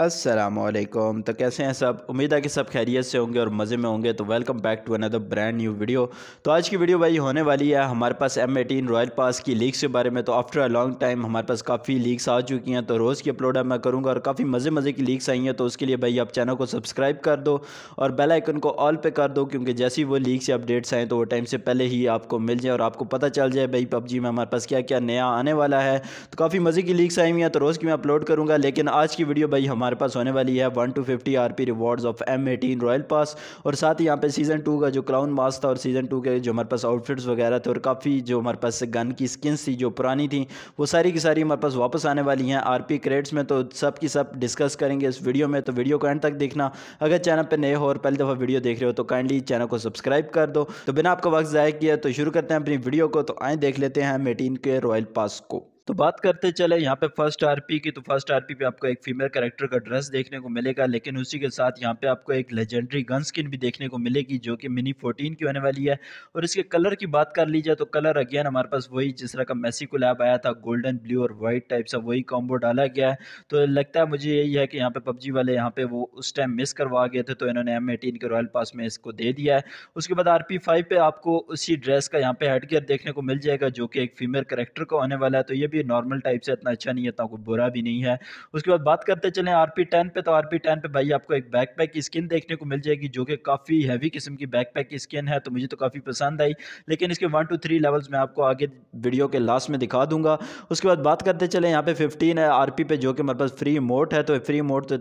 असलम तो कैसे हैं सब उम्मीद है कि सब खैरियत से होंगे और मज़े में होंगे तो welcome back to another brand new video तो आज की वीडियो भाई होने वाली है हमारे पास एम एटीन रॉयल पास की लीक्स के बारे में तो आफ्टर अ लॉन्ग टाइम हमारे पास काफ़ी लीक्स आ चुकी हैं तो रोज़ की अपलोड मैं करूँगा और काफ़ी मज़े मज़े की लीक्स आई हैं तो उसके लिए भाई आप चैनल को सब्सक्राइब कर दो और बेलाइकन को ऑल पे कर दो क्योंकि जैसी वो लीक्स या अपडेट्स आएँ तो वो टाइम से पहले ही आपको मिल जाए और आपको पता चल जाए भाई पबजी में हमारे पास क्या क्या नया आने वाला है तो काफ़ी मज़े की लीक्स आई हुई हैं तो रोज़ की मैं अपलोड करूँगा लेकिन आज की वीडियो भाई हमारे हमारे पास होने वाली है one two fifty R P rewards of M eighteen royal pass और साथ ही यहाँ पे सीज़न टू का जो क्राउन मास था और सीज़न टू के जो हमारे पास आउटफिट्स वगैरह थे और काफ़ी जो हमारे पास गन की स्किन्स थी जो पुरानी थी वो सारी की सारी हमारे पास वापस आने वाली हैं आर पी क्रेड्स में तो सब की सब डिस्कस करेंगे इस वीडियो में तो वीडियो को एंड तक देखना अगर चैनल पर नए हो और पहली दफ़ा वीडियो देख रहे हो तो काइंडली चैनल को सब्सक्राइब कर दो तो बिना आपका वक्त ज़ाय किया तो शुरू करते हैं अपनी वीडियो को तो आए देख लेते हैं एम एटीन के रॉयल पास को तो बात करते चले यहाँ पे फर्स्ट आरपी की तो फर्स्ट आरपी पे आपको एक फीमेल कैरेक्टर का ड्रेस देखने को मिलेगा लेकिन उसी के साथ यहाँ पे आपको एक लेजेंडरी गन स्किन भी देखने को मिलेगी जो कि मिनी 14 की होने वाली है और इसके कलर की बात कर ली जाए तो कलर अगेन हमारे पास वही जिस तरह का मेसी को लैब आया था गोल्डन ब्लू और वाइट टाइप सा वही कॉम्बो डाला गया है तो लगता है मुझे यही है कि यहाँ पे पबजी वाले यहाँ पे वो उस टाइम मिस करवा गए थे तो इन्होंने एम एटीन के रॉयल पास में इसको दे दिया है उसके बाद आर पी फाइव पे आपको उसी ड्रेस का यहाँ पे हेडगेयर देखने को मिल जाएगा जो कि एक फीमेल करेक्टर का होने वाला है तो ये भी भी नॉर्मल टाइप से इतना अच्छा नहीं है इतना कोई बुरा भी नहीं है उसके बाद बात करते चलें आर पी टेन पे तो आर पी टेन पे भाई आपको एक बैक पैक की स्किन देखने को मिल जाएगी जो कि काफ़ी हैवी किस्म की बैक पैक की स्किन है तो मुझे तो काफ़ी पसंद आई लेकिन इसके वन टू थ्री लेवल्स में आपको आगे वीडियो के लास्ट में दिखा दूंगा उसके बाद बात करते चले यहाँ पे फिफ्टीन है आर पी पे जो कि मेरे पास फ्री मोड है तो फ्री मोड तो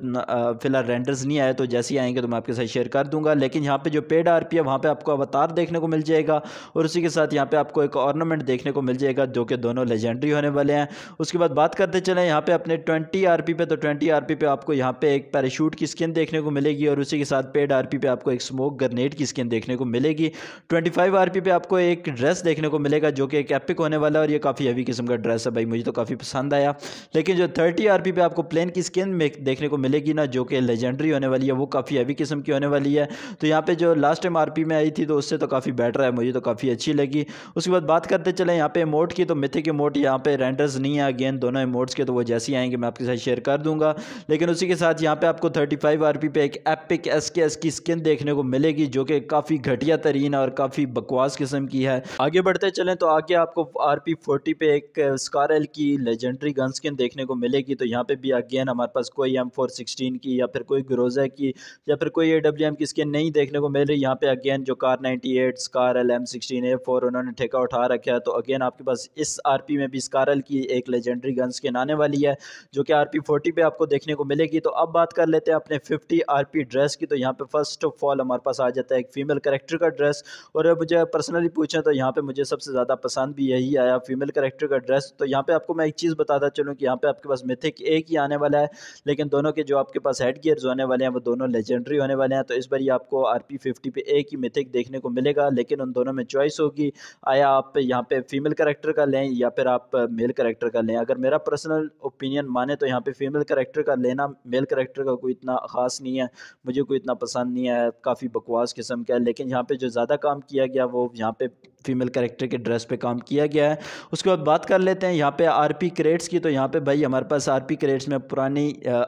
फिलहाल रेंडर्स नहीं आए तो जैसे ही आएंगे तो मैं आपके साथ शेयर कर दूंगा लेकिन यहाँ पे जो पेड आर पी है वहाँ पर आपको अवतार देखने को मिल जाएगा और उसी के साथ यहाँ पे आपको एक ऑर्नामेंट देखने को मिल जाएगा जो कि दोनों लेजेंडरी होने वाले चले हैं उसके बाद बात करते चले यहाँ पे अपने ट्वेंटी आर पे तो ट्वेंटी आर पे आपको यहाँ पे एक पैराशूट की स्किन देखने को मिलेगी और उसी के साथ पेड आर पे आपको एक स्मोक ग्रनेड की स्किन देखने को मिलेगी ट्वेंटी फाइव आर पे आपको एक ड्रेस देखने को मिलेगा जो कि एक एपिक होने वाला है और ये काफ़ी हैवी किस्म का ड्रेस है भाई मुझे तो काफ़ी पसंद आया लेकिन जो थर्टी आर पे आपको प्लेन की स्किन देखने को मिलेगी ना जो कि लेजेंडरी होने वाली है वो काफ़ी हैवी किस्म की होने वाली है तो यहाँ पे जो लास्ट टाइम आर में आई थी तो उससे तो काफ़ी बेटर है मुझे तो काफ़ी अच्छी लगी उसके बाद बात करते चले यहाँ पे मोट की तो मिथे के मोट यहाँ पे पैंटर्स नहीं है अगेन दोनों इमोट्स के तो वो जैसे ही आएंगे मैं आपके साथ शेयर कर दूंगा लेकिन उसी के साथ यहाँ पे आपको 35 पी पे एक एपिक एस के एस की स्किन देखने को मिलेगी जो कि काफ़ी घटिया तरीन और काफ़ी बकवास किस्म की है आगे बढ़ते चलें तो आगे आपको आर पी फोर्टी पे एक स्कार एल की लेजेंडरी गन स्किन देखने को मिलेगी तो यहाँ पर भी अगेन हमारे पास कोई एम फोर सिक्सटीन की या फिर कोई ग्रोजा की या फिर कोई ए डब्ल्यू एम की स्किन नहीं देखने को मिल रही यहाँ पर अगेन जो car ninety eight scar L M sixteen A four उन्होंने ठेका उठा रखा है तो अगेन आपके पास इस आर पी में भी स्कार मॉडल की एक लेजेंडरी गन्स के नाने वाली है जो कि आर पी फोर्टी पर आपको देखने को मिलेगी तो अब बात कर लेते हैं अपने फिफ्टी आर पी ड्रेस की तो यहाँ पर फर्स्ट ऑफ ऑल हमारे पास आ जाता है एक फीमेल करेक्टर का ड्रेस और मुझे पर्सनली पूछें तो यहाँ पर मुझे सबसे ज़्यादा पसंद भी यही आया फीमेल करेक्टर का ड्रेस तो यहाँ पर आपको मैं एक चीज़ बताता चलूँ कि यहाँ पर आपके पास मिथिक एक ही आने वाला है लेकिन दोनों के जो आपके पास हेड गियर्स होने वाले हैं वो दोनों लेजेंडरी होने वाले हैं तो इस बार ये आपको आर पी फिफ्टी पे एक ही मिथिक देखने को मिलेगा लेकिन उन दोनों में चॉइस होगी आया आप यहाँ पे फीमेल करेक्टर का लें या फिर आप मेल मेल करेक्टर का लें अगर मेरा पर्सनल ओपिनियन माने तो यहाँ पे फीमेल करेक्टर का लेना मेल करेक्टर का कोई इतना ख़ास नहीं है मुझे कोई इतना पसंद नहीं है काफ़ी बकवास किस्म का है लेकिन यहाँ पे जो ज़्यादा काम किया गया वो यहाँ पे फीमेल कैरेक्टर के ड्रेस पे काम किया गया है उसके बाद बात कर लेते हैं यहाँ पे आरपी क्रेट्स की तो यहाँ पे भाई हमारे पास आरपी क्रेट्स में पुरानी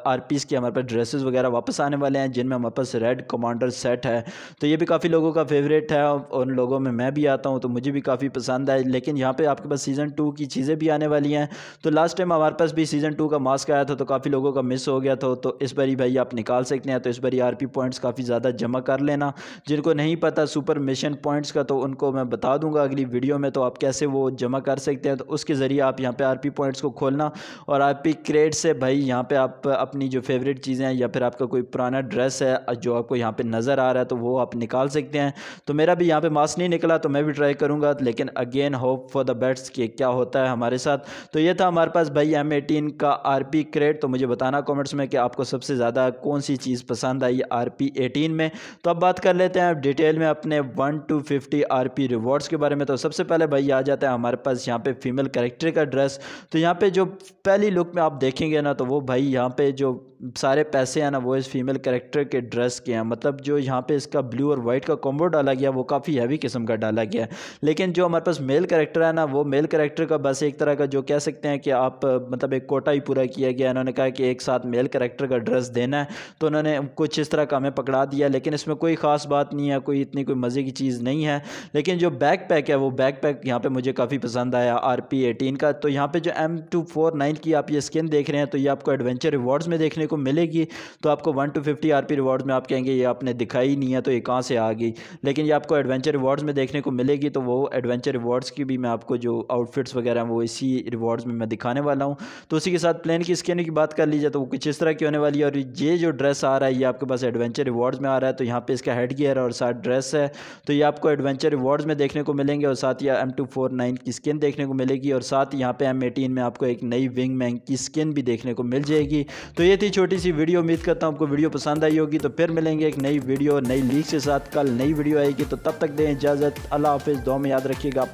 आरपीस की हमारे पास ड्रेसेस वगैरह वापस आने वाले हैं जिनमें हमारे पास रेड कमांडर सेट है तो ये भी काफ़ी लोगों का फेवरेट है और उन लोगों में मैं भी आता हूँ तो मुझे भी काफ़ी पसंद है लेकिन यहाँ पर आपके पास सीज़न टू की चीज़ें भी आने वाली हैं तो लास्ट टाइम हमारे पास भी सीज़न टू का मास्क आया था तो काफ़ी लोगों का मिस हो गया था तो इस बारी भाई आप निकाल सकते हैं तो इस बारी आर पॉइंट्स काफ़ी ज़्यादा जमा कर लेना जिनको नहीं पता सुपर मिशन पॉइंट्स का तो उनको मैं बता दूंगा अगली वीडियो में तो आप कैसे वो जमा कर सकते हैं तो उसके ज़रिए आप यहाँ पे आरपी पॉइंट्स को खोलना और आरपी क्रेड से भाई यहाँ पे आप अपनी जो फेवरेट चीज़ें हैं या फिर आपका कोई पुराना ड्रेस है जो आपको यहाँ पर नज़र आ रहा है तो वो आप निकाल सकते हैं तो मेरा भी यहाँ पर मास्क नहीं निकला तो मैं भी ट्राई करूँगा लेकिन अगेन होप फॉर द बेट्स कि क्या होता है हमारे साथ तो ये था हमारे पास भाई एम एटीन का आर पी क्रेड तो मुझे बताना कॉमेंट्स में कि आपको सबसे ज़्यादा कौन सी चीज़ पसंद आई आर पी एटीन में तो अब बात कर लेते हैं डिटेल में अपने one two fifty R P rewards के बारे में तो सबसे पहले भाई आ जाता है हमारे पास यहाँ पे फीमेल करेक्टर का ड्रेस तो यहाँ पे जो पहली लुक में आप देखेंगे ना तो वो भाई यहाँ पे जो सारे पैसे हैं ना वो इस फीमेल करेक्टर के ड्रेस के हैं मतलब जो यहाँ पे इसका ब्लू और वाइट का कॉम्बो डाला गया वो काफ़ी हैवी किस्म का डाला गया है लेकिन जो हमारे पास मेल करेक्टर है ना वो मेल करेक्टर का बस एक तरह का जो कह सकते हैं कि आप मतलब एक कोटा ही पूरा किया गया इन्होंने कहा कि एक साथ मेल करेक्टर का ड्रेस देना है तो उन्होंने कुछ इस तरह का हमें पकड़ा दिया लेकिन इसमें कोई ख़ास बात नहीं है कोई इतनी कोई मज़े की चीज़ नहीं है लेकिन जो बैक बैक पैक है वो बैक पैक यहाँ पर मुझे काफ़ी पसंद आया आर पी एटीन का तो यहाँ पर जो एम टू फोर नाइन की आप ये स्किन देख रहे हैं तो ये आपको एडवेंचर रिवॉर्ड्स में देखने को मिलेगी तो आपको one two fifty R P rewards में आप कहेंगे ये आपने दिखाई नहीं है तो ये कहाँ से आ गई लेकिन ये आपको एडवेंचर रिवॉर्ड्स में देखने को मिलेगी तो वो एडवेंचर रिवॉर्ड्स की भी मैं आपको जो आउटफिट्स वगैरह हैं वो इसी रिवॉर्ड्स में मैं दिखाने वाला हूँ तो उसी के साथ प्लेन की स्किन की बात कर लीजिए तो वो कुछ इस तरह की होने वाली है और ये जो ड्रेस आ रहा है ये आपके पास एडवेंचर रिवॉर्ड्स में आ रहा है तो यहाँ पर इसका हेड गियर और साथ ड्रेस है तो ये आपको एडवेंचर रिवॉर्ड्स में देखने को को मिलेंगे और साथ ही एम टू फोर नाइन की स्किन देखने को मिलेगी और साथ यहाँ पे एम एटीन में आपको एक नई विंग मैंग की स्किन भी देखने को मिल जाएगी तो ये थी छोटी सी वीडियो उम्मीद करता हूँ आपको वीडियो पसंद आई होगी तो फिर मिलेंगे एक नई वीडियो नई लीक के साथ कल नई वीडियो आएगी तो तब तक दें इजाज़त अल्लाह हाफिज़ दो में याद रखिएगा